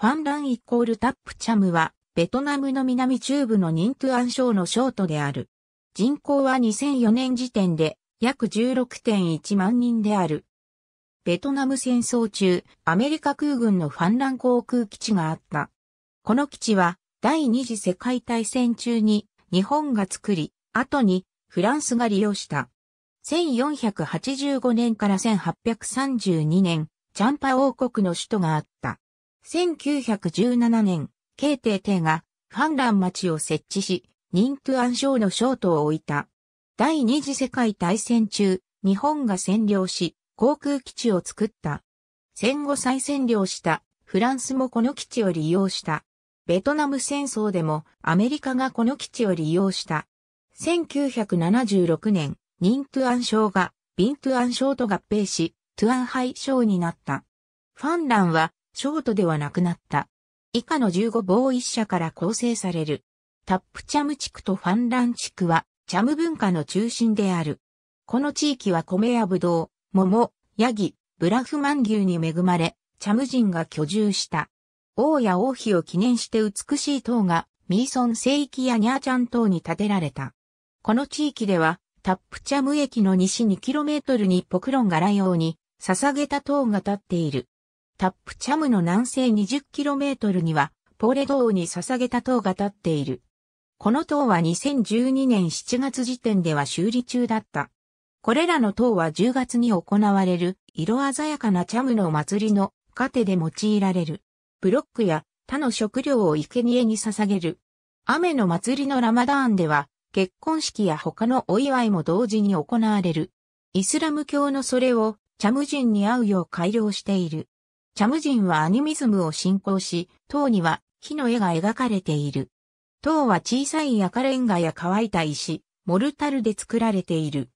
ファンランイコールタップチャムは、ベトナムの南中部のニントゥアン省の省都である。人口は2004年時点で約16.1万人である。ベトナム戦争中、アメリカ空軍のファンラン航空基地があった。この基地は、第二次世界大戦中に日本が作り、後にフランスが利用した。1485年から1832年、チャンパ王国の首都があった。1917年、慶帝帝が、ファンラン町を設置し、ゥアン省の省都を置いた。第二次世界大戦中、日本が占領し、航空基地を作った。戦後再占領したフランスもこの基地を利用した。ベトナム戦争でもアメリカがこの基地を利用した。1976年、ニン・トゥアン省がビン・トゥアン省と合併し、トゥアンハイ省になった。ファンランはショートではなくなった。以下の15防一社から構成される。タップチャム地区とファンラン地区は、チャム文化の中心である。この地域は米やぶどう、桃、ヤギ、ブラフマン牛に恵まれ、チャム人が居住した。王や王妃を記念して美しい塔が、ミーソン聖域やニャーチャン島に建てられた。この地域では、タップチャム駅の西 2km にポクロンがラように捧げた塔が建っている。タップチャムの南西 20km には、ポーレ島に捧げた塔が立っている。この塔は2012年7月時点では修理中だった。これらの塔は10月に行われる色鮮やかなチャムの祭りの糧で用いられる。ブロックや他の食料を生贄に捧げる。雨の祭りのラマダーンでは結婚式や他のお祝いも同時に行われる。イスラム教のそれをチャム人に合うよう改良している。チャム人はアニミズムを信仰し、塔には火の絵が描かれている。塔は小さい赤レンガや乾いた石、モルタルで作られている。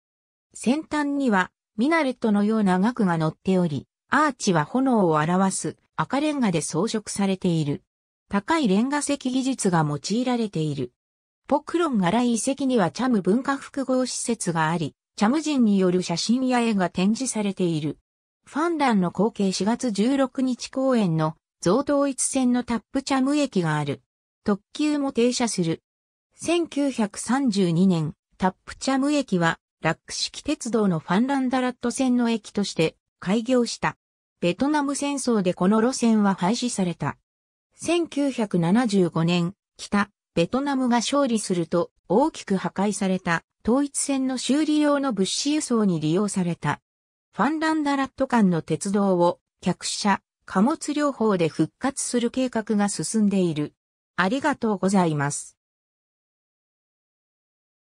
先端にはミナレットのような額が載っており、アーチは炎を表す赤レンガで装飾されている。高いレンガ石技術が用いられている。ポクロン柄遺跡にはチャム文化複合施設があり、チャム人による写真や絵が展示されている。ファンランの後継4月16日公演の増統一線のタップチャム駅がある。特急も停車する。1932年、タップチャム駅は、ラック式鉄道のファンランダラット線の駅として開業した。ベトナム戦争でこの路線は廃止された。1975年、北、ベトナムが勝利すると大きく破壊された統一線の修理用の物資輸送に利用された。ファンランダラット間の鉄道を客車、貨物両方で復活する計画が進んでいる。ありがとうございます。